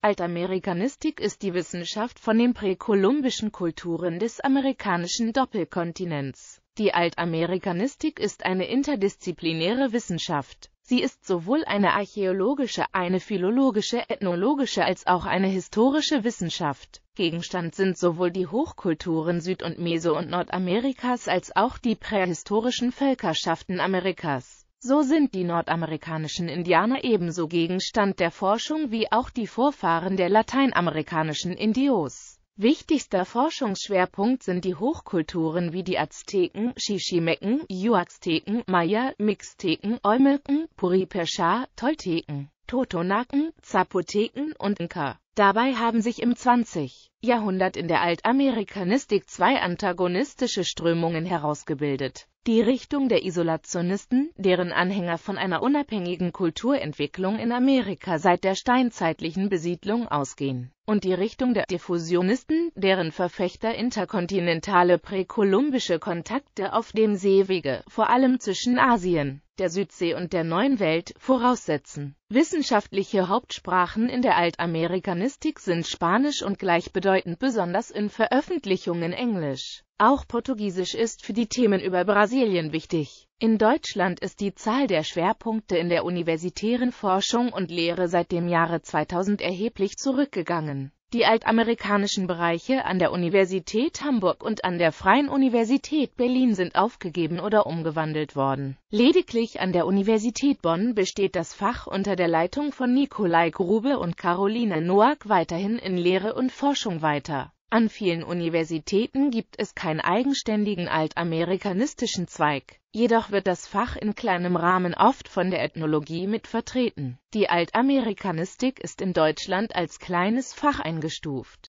Altamerikanistik ist die Wissenschaft von den präkolumbischen Kulturen des amerikanischen Doppelkontinents. Die Altamerikanistik ist eine interdisziplinäre Wissenschaft. Sie ist sowohl eine archäologische, eine philologische, ethnologische als auch eine historische Wissenschaft. Gegenstand sind sowohl die Hochkulturen Süd- und Meso- und Nordamerikas als auch die prähistorischen Völkerschaften Amerikas. So sind die nordamerikanischen Indianer ebenso Gegenstand der Forschung wie auch die Vorfahren der lateinamerikanischen Indios. Wichtigster Forschungsschwerpunkt sind die Hochkulturen wie die Azteken, Chichimecken, Yuazteken, Maya, Mixteken, Eumelken, Puripescha, Tolteken, Totonaken, Zapoteken und Inka. Dabei haben sich im 20. Jahrhundert in der Altamerikanistik zwei antagonistische Strömungen herausgebildet die Richtung der Isolationisten, deren Anhänger von einer unabhängigen Kulturentwicklung in Amerika seit der steinzeitlichen Besiedlung ausgehen, und die Richtung der Diffusionisten, deren Verfechter interkontinentale präkolumbische Kontakte auf dem Seewege, vor allem zwischen Asien, der Südsee und der Neuen Welt, voraussetzen. Wissenschaftliche Hauptsprachen in der Altamerikanistik sind Spanisch und gleichbedeutend besonders in Veröffentlichungen Englisch. Auch Portugiesisch ist für die Themen über Brasilien wichtig. In Deutschland ist die Zahl der Schwerpunkte in der universitären Forschung und Lehre seit dem Jahre 2000 erheblich zurückgegangen. Die altamerikanischen Bereiche an der Universität Hamburg und an der Freien Universität Berlin sind aufgegeben oder umgewandelt worden. Lediglich an der Universität Bonn besteht das Fach unter der Leitung von Nikolai Grube und Caroline Noack weiterhin in Lehre und Forschung weiter an vielen Universitäten gibt es keinen eigenständigen altamerikanistischen Zweig. Jedoch wird das Fach in kleinem Rahmen oft von der Ethnologie mit vertreten. Die Altamerikanistik ist in Deutschland als kleines Fach eingestuft